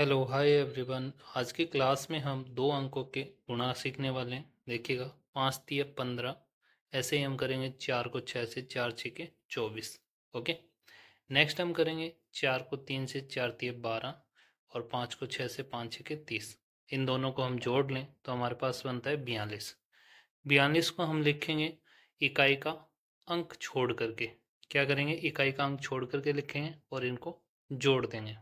hello hi everyone आज की class में हम दो अंकों के गुणा सीखने वाले हैं देखिएगा पाँच तीय पंद्रह ऐसे ही हम करेंगे चार को छः से चार छः के चौबीस ओके नेक्स्ट हम करेंगे चार को तीन से चार तीय बारह और पाँच को छः से पाँच छः के तीस इन दोनों को हम जोड़ लें तो हमारे पास बनता है बयालीस बयालीस को हम लिखेंगे इकाई का अंक छोड़ करके क्या करेंगे इकाई का अंक छोड़ करके लिखेंगे और इनको जोड़ देंगे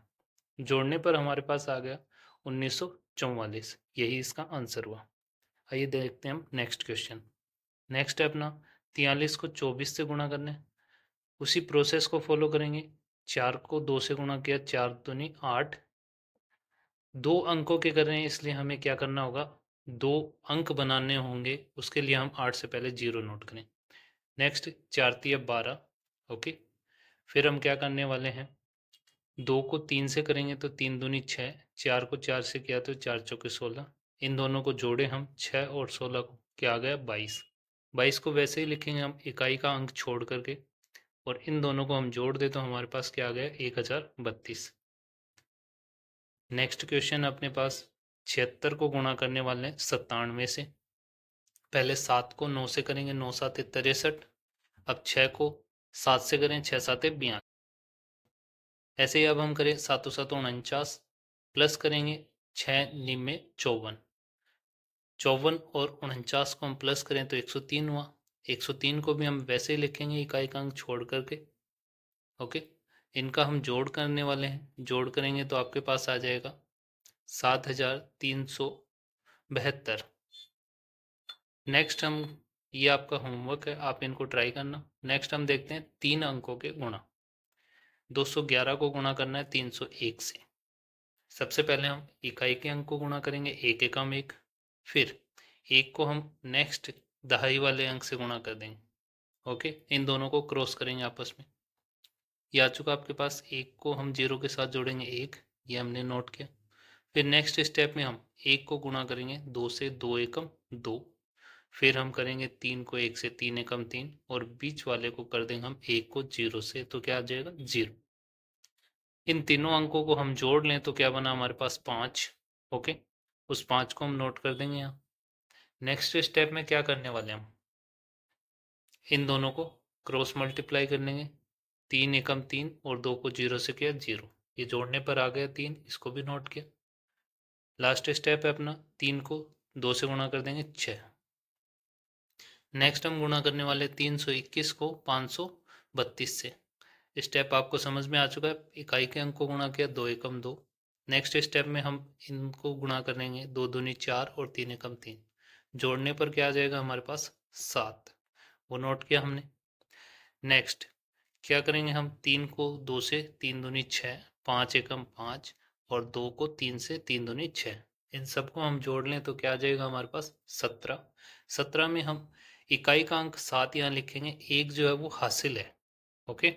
जोड़ने पर हमारे पास आ गया उन्नीस यही इसका आंसर हुआ आइए देखते हैं हम नेक्स्ट क्वेश्चन नेक्स्ट है अपना तियालीस को चौबीस से गुणा करने उसी प्रोसेस को फॉलो करेंगे चार को दो से गुणा किया चार दुनी आठ दो अंकों के कर रहे हैं इसलिए हमें क्या करना होगा दो अंक बनाने होंगे उसके लिए हम आठ से पहले जीरो नोट करें नेक्स्ट चारती तीय बारह ओके फिर हम क्या करने वाले हैं दो को तीन से करेंगे तो तीन दूनी छः चार को चार से किया तो चार चौके सोलह इन दोनों को जोड़े हम छः और सोलह को क्या आ गया बाईस बाईस को वैसे ही लिखेंगे हम इकाई का अंक छोड़ करके और इन दोनों को हम जोड़ दे तो हमारे पास क्या आ गया एक हज़ार बत्तीस नेक्स्ट क्वेश्चन अपने पास छिहत्तर को गुणा करने वाले हैं सत्तानवे से पहले सात को नौ से करेंगे नौ सात तिरसठ अब छः को सात से करें छः सात बयान ऐसे ही अब हम करें सातों सात उनचास प्लस करेंगे छः निम्बे चौवन चौवन और उनचास को हम प्लस करें तो 103 हुआ 103 को भी हम वैसे ही लिखेंगे इकाई का अंक छोड़ करके ओके इनका हम जोड़ करने वाले हैं जोड़ करेंगे तो आपके पास आ जाएगा सात हजार तीन सौ बहत्तर नेक्स्ट हम ये आपका होमवर्क है आप इनको ट्राई करना नेक्स्ट हम देखते हैं तीन अंकों के गुणा 211 को गुणा करना है 301 से सबसे पहले हम इकाई के अंक को गुणा करेंगे एक एकम एक फिर एक को हम नेक्स्ट दहाई वाले अंक से गुणा कर देंगे ओके इन दोनों को क्रॉस करेंगे आपस में ये आ चुका आपके पास एक को हम जीरो के साथ जोड़ेंगे एक ये हमने नोट किया फिर नेक्स्ट स्टेप में हम एक को गुणा करेंगे दो से दो एकम दो फिर हम करेंगे तीन को एक से तीन एकम तीन और बीच वाले को कर देंगे हम एक को जीरो से तो क्या आ जाएगा जीरो इन तीनों अंकों को हम जोड़ लें तो क्या बना हमारे पास पाँच ओके उस पाँच को हम नोट कर देंगे यहाँ नेक्स्ट स्टेप में क्या करने वाले हम इन दोनों को क्रॉस मल्टीप्लाई कर लेंगे तीन एकम तीन और दो को जीरो से किया जीरो ये जोड़ने पर आ गया तीन इसको भी नोट किया लास्ट स्टेप है अपना तीन को दो से गुणा कर देंगे छः नेक्स्ट हम गुणा करने वाले तीन सौ इक्कीस को पाँच सौ बत्तीस से स्टेप आपको समझ में आ चुका है इकाई के अंक को गुणा किया दो एकम दो नेक्स्ट स्टेप में हम इनको गुणा करेंगे दो दूनी चार और तीन एकम तीन जोड़ने पर क्या आ जाएगा हमारे पास सात वो नोट किया हमने नेक्स्ट क्या करेंगे हम तीन को दो से तीन दूनी छः पाँच एकम पाँच और दो को तीन से तीन दूनी छः इन सबको हम जोड़ लें तो क्या आ जाएगा हमारे पास सत्रह सत्रह में हम इकाई का अंक सात यहाँ लिखेंगे एक जो है वो हासिल है ओके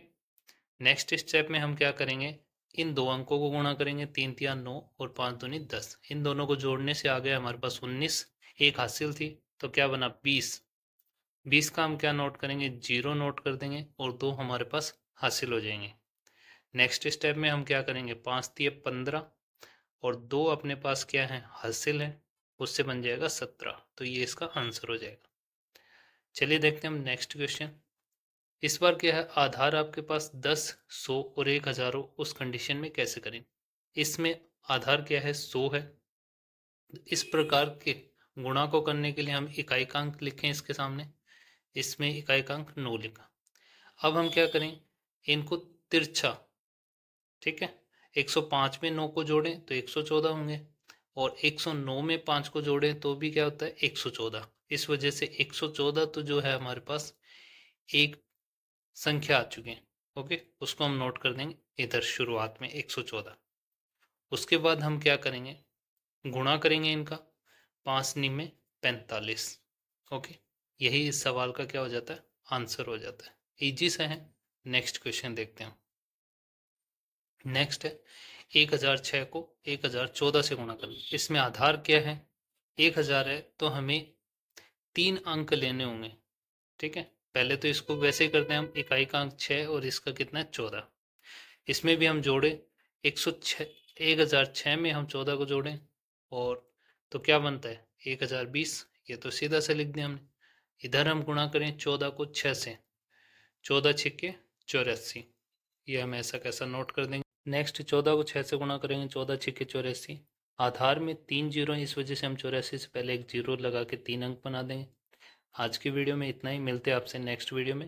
नेक्स्ट स्टेप में हम क्या करेंगे इन दो अंकों को गुणा करेंगे तीन तिया नौ और पाँच दूनी दस इन दोनों को जोड़ने से आ गया हमारे पास उन्नीस एक हासिल थी तो क्या बना बीस बीस का हम क्या नोट करेंगे जीरो नोट कर देंगे और दो हमारे पास हासिल हो जाएंगे नेक्स्ट स्टेप में हम क्या करेंगे पाँच तिया पंद्रह और दो अपने पास क्या है हासिल है उससे बन जाएगा सत्रह तो ये इसका आंसर हो जाएगा चलिए देखते हैं हम नेक्स्ट क्वेश्चन इस बार क्या है आधार आपके पास दस सौ और एक हज़ारों उस कंडीशन में कैसे करें इसमें आधार क्या है सौ है इस प्रकार के गुणा को करने के लिए हम इकाई कांक लिखें इसके सामने इसमें इकाई कांक नौ लिखा अब हम क्या करें इनको तिरछा ठीक है 105 में 9 को जोड़ें तो 114 होंगे और 109 में 5 को जोड़ें तो भी क्या होता है 114 इस वजह से 114 तो जो है हमारे पास एक संख्या आ चुके हैं ओके उसको हम नोट कर देंगे इधर शुरुआत में 114 उसके बाद हम क्या करेंगे गुणा करेंगे इनका पाँच निम्मे पैंतालीस ओके यही इस सवाल का क्या हो जाता है आंसर हो जाता है ईजी से है नेक्स्ट क्वेश्चन देखते हैं नेक्स्ट है एक हजार छः को एक हजार चौदह से गुणा करना इसमें आधार क्या है एक हजार है तो हमें तीन अंक लेने होंगे ठीक है पहले तो इसको वैसे ही करते हैं हम इकाई का अंक छः और इसका कितना है चौदह इसमें भी हम जोड़ें एक सौ छः एक हज़ार छः में हम चौदह को जोड़ें और तो क्या बनता है एक हज़ार बीस ये तो सीधा से लिख दें हमने इधर हम गुणा करें चौदह को छः से चौदह छिक्के चौरासी ये हम ऐसा कैसा नोट कर देंगे नेक्स्ट चौदह को छः से गुणा करेंगे चौदह छिक्के चौरासी आधार में तीन जीरो इस वजह से हम चौरासी से पहले एक जीरो लगा के तीन अंक बना देंगे आज की वीडियो में इतना ही मिलते हैं आपसे नेक्स्ट वीडियो में